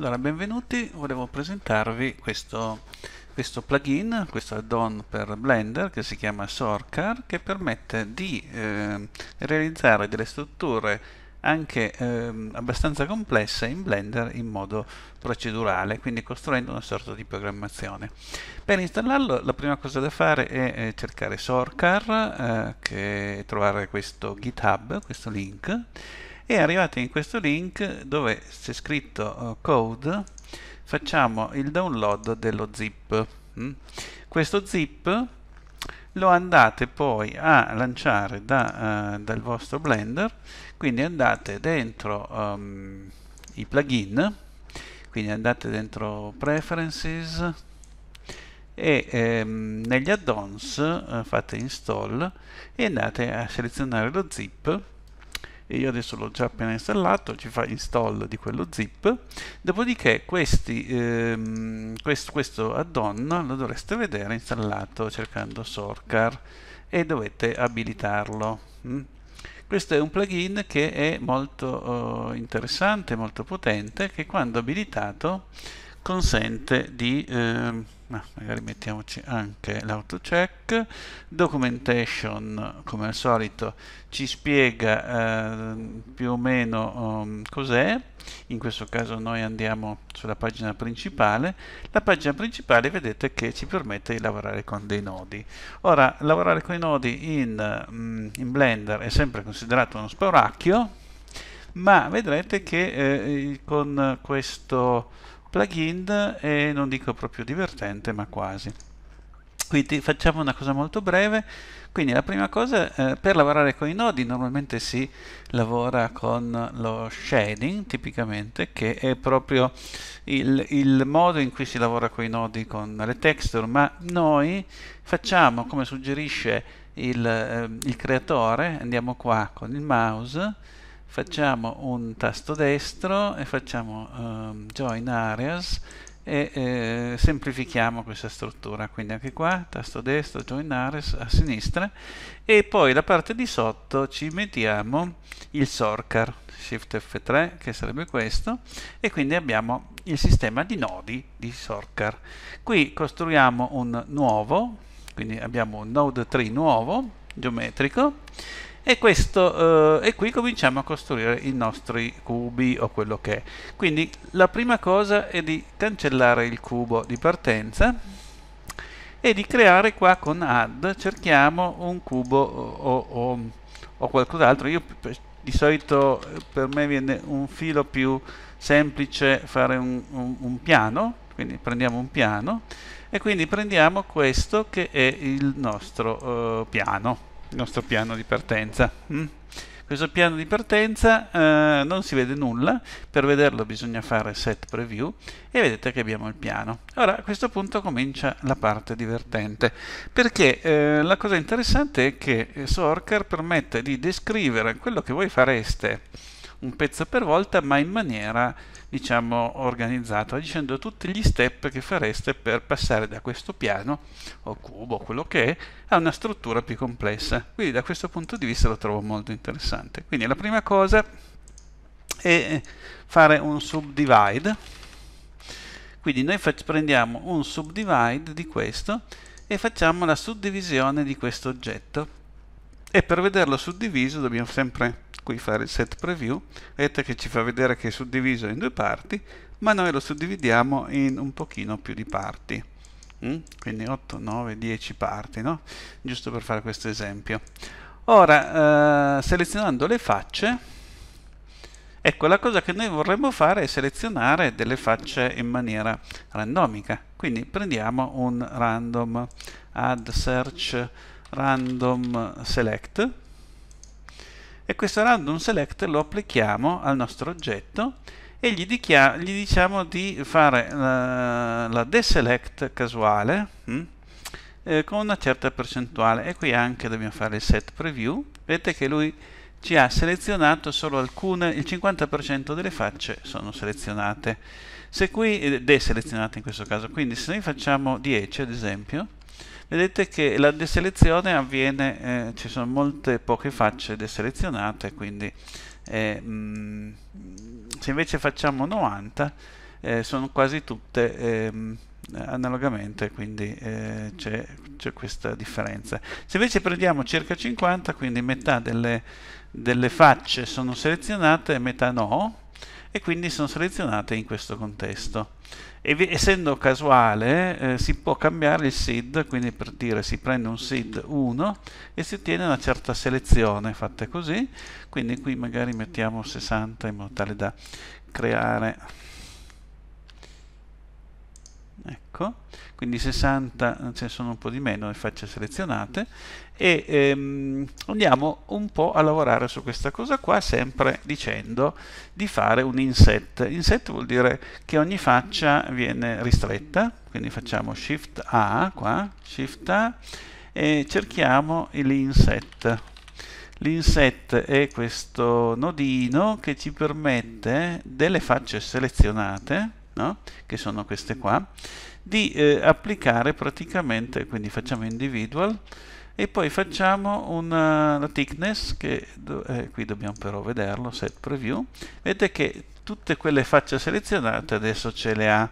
Allora, benvenuti, volevo presentarvi questo, questo plugin, questo add-on per Blender che si chiama Sorcar che permette di eh, realizzare delle strutture anche eh, abbastanza complesse in Blender in modo procedurale, quindi costruendo una sorta di programmazione. Per installarlo la prima cosa da fare è cercare Sorcar, eh, che, trovare questo GitHub, questo link, e arrivate in questo link dove c'è scritto eh, code facciamo il download dello zip mm? questo zip lo andate poi a lanciare da, uh, dal vostro blender quindi andate dentro um, i plugin quindi andate dentro preferences e ehm, negli add-ons eh, fate install e andate a selezionare lo zip e io adesso l'ho già appena installato, ci fa install di quello zip, dopodiché questi, ehm, quest, questo add-on lo dovreste vedere installato cercando Sorcar e dovete abilitarlo. Mm. Questo è un plugin che è molto eh, interessante, molto potente, che quando abilitato consente di... Eh, no, magari mettiamoci anche l'autocheck documentation come al solito ci spiega eh, più o meno um, cos'è in questo caso noi andiamo sulla pagina principale la pagina principale vedete che ci permette di lavorare con dei nodi ora lavorare con i nodi in, mm, in Blender è sempre considerato uno spauracchio ma vedrete che eh, con questo plugin e non dico proprio divertente ma quasi quindi facciamo una cosa molto breve quindi la prima cosa eh, per lavorare con i nodi normalmente si lavora con lo shading tipicamente che è proprio il, il modo in cui si lavora con i nodi con le texture ma noi facciamo come suggerisce il, eh, il creatore andiamo qua con il mouse facciamo un tasto destro e facciamo um, join areas e eh, semplifichiamo questa struttura quindi anche qua tasto destro join areas a sinistra e poi la parte di sotto ci mettiamo il sorcar shift F3 che sarebbe questo e quindi abbiamo il sistema di nodi di sorcar qui costruiamo un nuovo quindi abbiamo un node tree nuovo geometrico e, questo, eh, e qui cominciamo a costruire i nostri cubi o quello che è. Quindi la prima cosa è di cancellare il cubo di partenza e di creare qua con add cerchiamo un cubo o, o, o qualcos'altro. Io di solito per me viene un filo più semplice fare un, un, un piano, quindi prendiamo un piano e quindi prendiamo questo che è il nostro eh, piano il nostro piano di partenza. Mm? Questo piano di partenza eh, non si vede nulla, per vederlo bisogna fare set preview e vedete che abbiamo il piano. Ora a questo punto comincia la parte divertente, perché eh, la cosa interessante è che eh, Sorker permette di descrivere quello che voi fareste un pezzo per volta ma in maniera diciamo, organizzato dicendo tutti gli step che fareste per passare da questo piano, o cubo, quello che è, a una struttura più complessa. Quindi da questo punto di vista lo trovo molto interessante. Quindi la prima cosa è fare un subdivide. Quindi noi prendiamo un subdivide di questo e facciamo la suddivisione di questo oggetto. E per vederlo suddiviso dobbiamo sempre qui fare il set preview, vedete che ci fa vedere che è suddiviso in due parti, ma noi lo suddividiamo in un pochino più di parti. Mm? Quindi 8, 9, 10 parti, no? Giusto per fare questo esempio. Ora, eh, selezionando le facce, ecco la cosa che noi vorremmo fare è selezionare delle facce in maniera randomica. Quindi prendiamo un random add search random select e questo random select lo applichiamo al nostro oggetto e gli, gli diciamo di fare la, eh, la deselect casuale hm, eh, con una certa percentuale e qui anche dobbiamo fare il set preview vedete che lui ci ha selezionato solo alcune, il 50% delle facce sono selezionate se qui, eh, deselezionate in questo caso, quindi se noi facciamo 10 ad esempio Vedete che la deselezione avviene, eh, ci sono molte poche facce deselezionate, quindi eh, mh, mm, se invece facciamo 90 eh, sono quasi tutte ehm, analogamente, quindi eh, c'è, questa differenza. Se invece prendiamo circa 50, quindi metà delle, delle facce sono selezionate e metà no, e quindi sono selezionate in questo contesto essendo casuale eh, si può cambiare il seed, quindi per dire si prende un seed 1 e si ottiene una certa selezione fatta così, quindi qui magari mettiamo 60 in modo tale da creare ecco, quindi 60 ce ne sono un po' di meno le facce selezionate e ehm, andiamo un po' a lavorare su questa cosa qua sempre dicendo di fare un inset inset vuol dire che ogni faccia viene ristretta quindi facciamo shift A qua shift A e cerchiamo l'inset l'inset è questo nodino che ci permette delle facce selezionate no? che sono queste qua, di eh, applicare praticamente, quindi facciamo individual, e poi facciamo una, eh, una thickness che do, eh, qui dobbiamo però vederlo set preview vedete che tutte quelle facce selezionate adesso ce le ha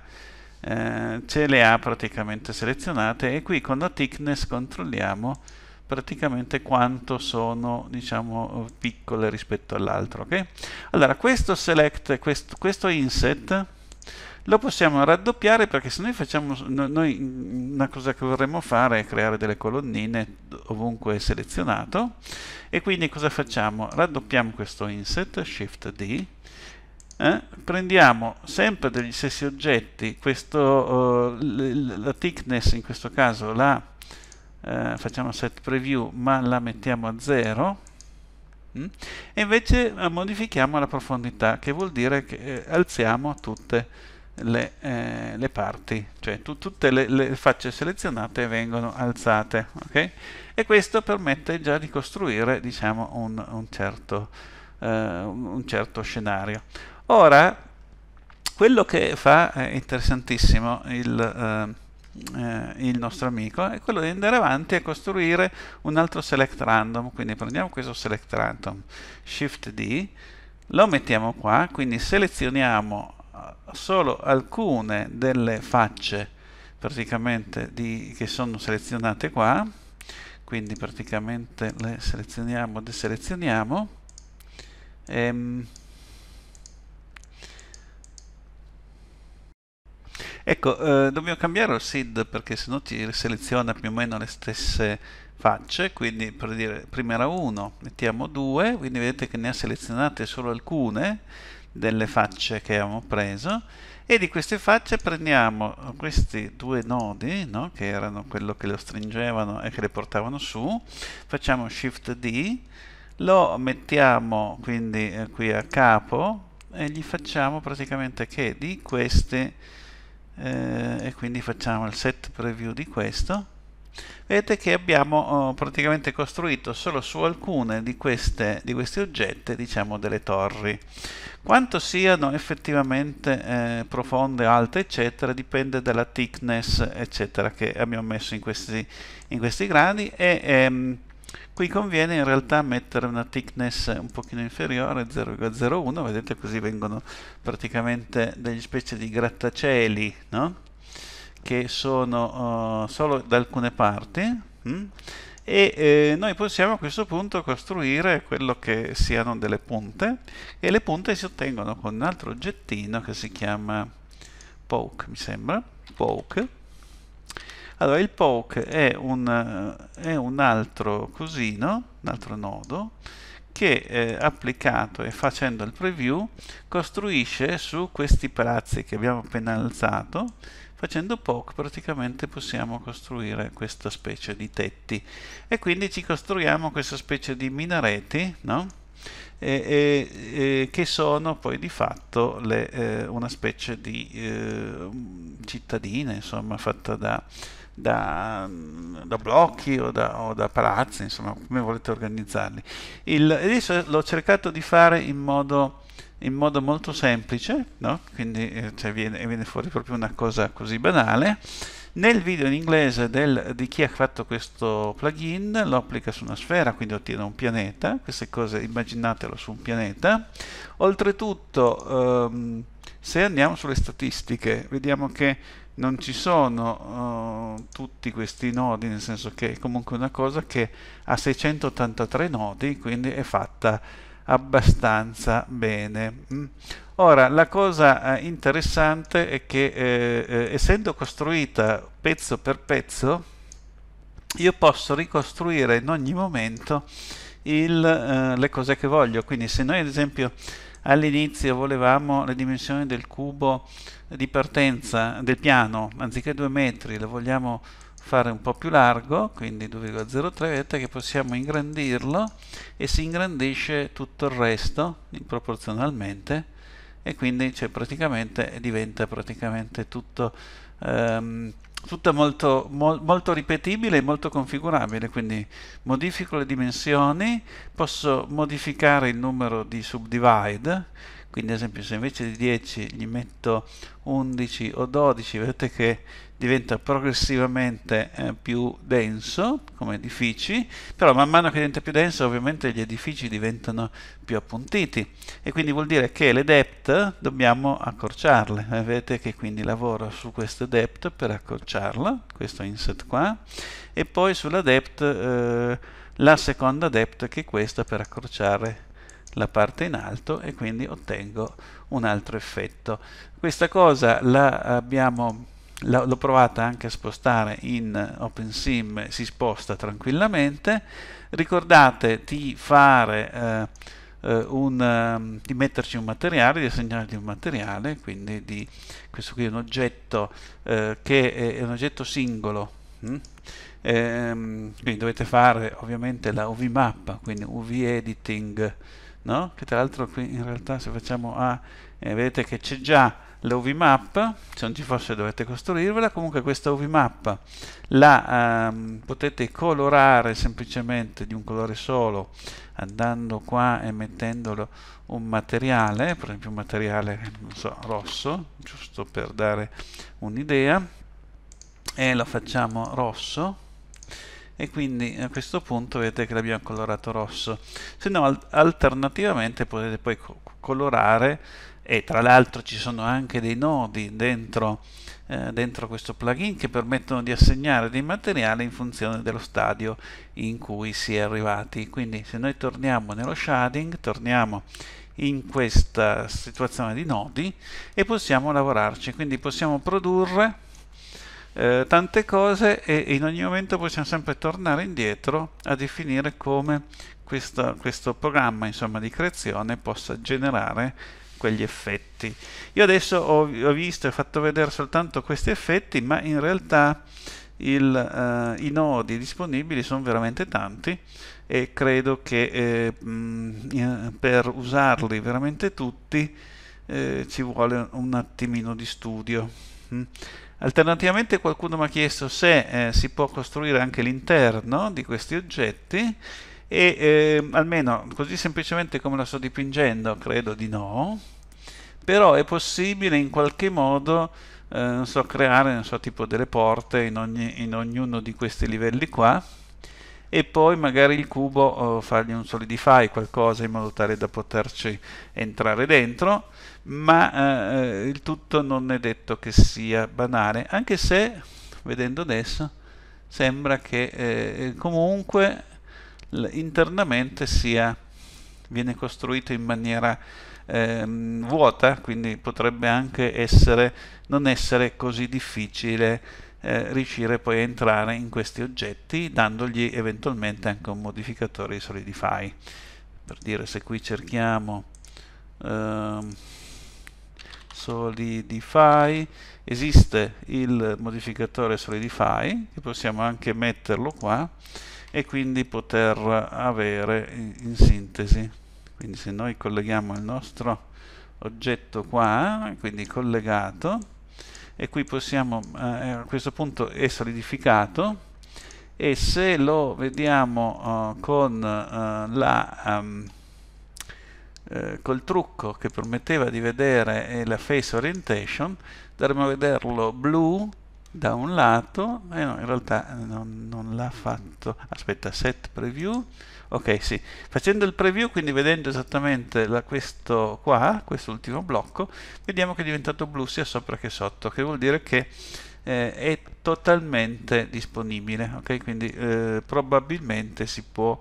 eh, ce le ha praticamente selezionate e qui con la thickness controlliamo praticamente quanto sono diciamo piccole rispetto all'altro ok allora questo select questo, questo inset lo possiamo raddoppiare perché se noi facciamo noi una cosa che vorremmo fare è creare delle colonnine ovunque selezionato e quindi cosa facciamo? Raddoppiamo questo inset, Shift D eh? prendiamo sempre degli stessi oggetti questo, uh, la thickness in questo caso la uh, facciamo set preview ma la mettiamo a 0 mm? e invece eh, modifichiamo la profondità che vuol dire che eh, alziamo tutte le, eh, le parti, cioè tu, tutte le, le, facce selezionate vengono alzate, okay? e questo permette già di costruire diciamo, un, un, certo, eh, un certo scenario. Ora, quello che fa è eh, interessantissimo il, eh, eh, il, nostro amico è quello di andare avanti a costruire un altro select random quindi prendiamo questo select random shift D lo mettiamo qua quindi selezioniamo solo alcune delle facce praticamente di, che sono selezionate qua quindi praticamente le selezioniamo deselezioniamo ehm, Ecco, eh, dobbiamo cambiare il SID perché se no ti seleziona più o meno le stesse facce, quindi per dire prima era 1, mettiamo 2, quindi vedete che ne ha selezionate solo alcune, delle facce che abbiamo preso e di queste facce prendiamo questi due nodi no? che erano quello che lo stringevano e che le portavano su facciamo shift D lo mettiamo quindi eh, qui a capo e gli facciamo praticamente che di questi eh, e quindi facciamo il set preview di questo Vedete che abbiamo oh, praticamente costruito solo su alcune di, queste, di questi oggetti, diciamo, delle torri. Quanto siano effettivamente eh, profonde, alte, eccetera, dipende dalla thickness, eccetera, che abbiamo messo in questi, in questi gradi e ehm, qui conviene in realtà mettere una thickness un pochino inferiore 0,01 vedete così vengono praticamente delle specie di grattacieli no? che sono uh, solo da alcune parti mh? Mm? e eh, noi possiamo a questo punto costruire quello che siano delle punte e le punte si ottengono con un altro oggettino che si chiama poke mi sembra poke allora il poke è un, è un altro cosino un altro nodo che eh, applicato e facendo il preview costruisce su questi palazzi che abbiamo appena alzato Facendo poke praticamente possiamo costruire questa specie di tetti e quindi ci costruiamo questa specie di minareti, no? E, e, e, che sono poi di fatto le, eh, una specie di eh, cittadine insomma fatta da, da, da blocchi o da, o da, palazzi insomma come volete organizzarli Il, adesso l'ho cercato di fare in modo in modo molto semplice, no? quindi eh, cioè, viene, viene, fuori proprio una cosa così banale. Nel video in inglese del, di chi ha fatto questo plugin lo applica su una sfera, quindi ottiene un pianeta, queste cose immaginatelo su un pianeta. Oltretutto, ehm, se andiamo sulle statistiche, vediamo che non ci sono uh, tutti questi nodi, nel senso che è comunque una cosa che ha 683 nodi, quindi è fatta abbastanza bene. Mm. Ora, la cosa eh, interessante è che eh, eh, essendo costruita pezzo per pezzo, io posso ricostruire in ogni momento il, eh, le cose che voglio. Quindi se noi ad esempio all'inizio volevamo le dimensioni del cubo di partenza del piano, anziché due metri, le vogliamo fare un po' più largo, quindi 2,03, vedete che possiamo ingrandirlo e si ingrandisce tutto il resto proporzionalmente e quindi cioè, praticamente, diventa praticamente tutto, ehm, tutto molto, mol, molto ripetibile e molto configurabile, quindi modifico le dimensioni, posso modificare il numero di subdivide, quindi ad esempio se invece di 10 gli metto 11 o 12 vedete che diventa progressivamente eh, più denso come edifici però man mano che diventa più denso ovviamente gli edifici diventano più appuntiti e quindi vuol dire che le depth dobbiamo accorciarle eh, vedete che quindi lavoro su queste depth per accorciarla questo inset qua e poi sulla depth eh, la seconda depth che è questa per accorciare la parte in alto e quindi ottengo un altro effetto. Questa cosa l'ho provata anche a spostare in OpenSim, si sposta tranquillamente. Ricordate di fare... Eh, eh un, um, di metterci un materiale, di assegnargli un materiale, quindi di, questo qui è un oggetto eh, che è, è, un oggetto singolo. Mm? Ehm, quindi dovete fare ovviamente la UV mappa, quindi UV editing no? che tra l'altro qui in realtà se facciamo A eh, vedete che c'è già l'ovmap, se non ci fosse dovete costruirvela, comunque questa ovmap la ehm, potete colorare semplicemente di un colore solo andando qua e mettendolo un materiale, per esempio un materiale non so, rosso, giusto per dare un'idea e lo facciamo rosso e quindi a questo punto vedete che l'abbiamo colorato rosso se no al alternativamente potete poi co colorare e tra l'altro ci sono anche dei nodi dentro, eh, dentro questo plugin che permettono di assegnare dei materiali in funzione dello stadio in cui si è arrivati quindi se noi torniamo nello shading torniamo in questa situazione di nodi e possiamo lavorarci quindi possiamo produrre eh, tante cose e in ogni momento possiamo sempre tornare indietro a definire come questo, questo programma insomma, di creazione possa generare quegli effetti. Io adesso ho, ho visto e fatto vedere soltanto questi effetti, ma in realtà il, uh, i nodi disponibili sono veramente tanti e credo che eh, mh, per usarli veramente tutti eh, ci vuole un attimino di studio. Mm. Alternativamente qualcuno mi ha chiesto se eh, si può costruire anche l'interno di questi oggetti e eh, almeno così semplicemente come lo sto dipingendo credo di no, però è possibile in qualche modo eh, non so, creare non so, tipo delle porte in, ogni, in ognuno di questi livelli qua e poi magari il cubo oh, fargli un solidify, qualcosa in modo tale da poterci entrare dentro, ma eh, il tutto non è detto che sia banale, anche se, vedendo adesso, sembra che eh, comunque internamente sia, viene costruito in maniera ehm, vuota, quindi potrebbe anche essere, non essere così difficile eh, riuscire poi a entrare in questi oggetti dandogli eventualmente anche un modificatore di solidify per dire se qui cerchiamo ehm, solidify esiste il modificatore solidify che possiamo anche metterlo qua e quindi poter avere in, in sintesi quindi se noi colleghiamo il nostro oggetto qua quindi collegato e qui possiamo eh, a questo punto è solidificato e se lo vediamo uh, con uh, la um, col trucco che permetteva di vedere la face orientation, andremo a vederlo blu da un lato, eh no, in realtà eh, non, non l'ha fatto, aspetta, set preview, ok sì, facendo il preview, quindi vedendo esattamente la, questo qua, quest'ultimo blocco, vediamo che è diventato blu sia sopra che sotto, che vuol dire che eh, è totalmente disponibile, ok? Quindi eh, probabilmente si può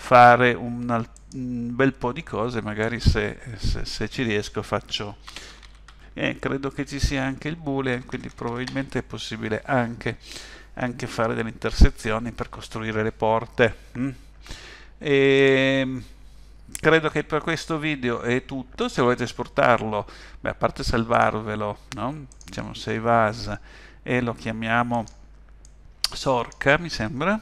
fare un, un, bel po' di cose, magari se, se, se ci riesco faccio e eh, credo che ci sia anche il boolean quindi probabilmente è possibile anche, anche fare delle intersezioni per costruire le porte mm. e ehm, credo che per questo video è tutto se volete esportarlo beh, a parte salvarvelo no? diciamo save as e lo chiamiamo sorca mi sembra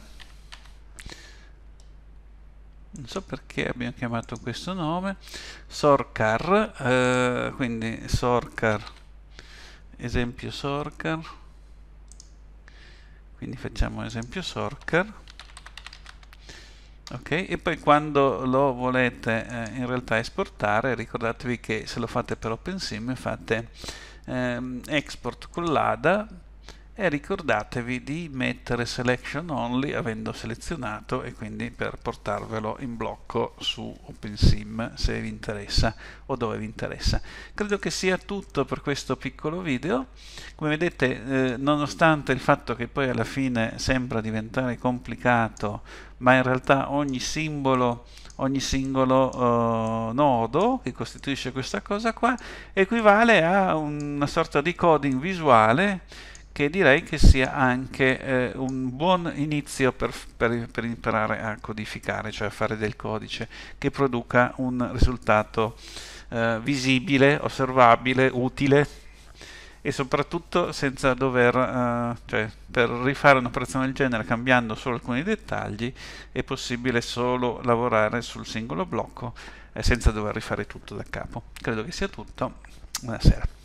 non so perché abbiamo chiamato questo nome Sorcar eh, quindi Sorcar esempio Sorcar quindi facciamo esempio Sorcar ok e poi quando lo volete eh, in realtà esportare ricordatevi che se lo fate per OpenSim fate ehm, export l'ADA e ricordatevi di mettere selection only avendo selezionato e quindi per portarvelo in blocco su OpenSim se vi interessa o dove vi interessa. Credo che sia tutto per questo piccolo video. Come vedete eh, nonostante il fatto che poi alla fine sembra diventare complicato ma in realtà ogni simbolo ogni singolo uh, nodo che costituisce questa cosa qua equivale a una sorta di coding visuale che direi che sia anche eh, un buon inizio per, per, per, imparare a codificare, cioè a fare del codice che produca un risultato eh, visibile, osservabile, utile e soprattutto senza dover, eh, cioè per rifare un'operazione del genere cambiando solo alcuni dettagli è possibile solo lavorare sul singolo blocco eh, senza dover rifare tutto da capo. Credo che sia tutto, buonasera.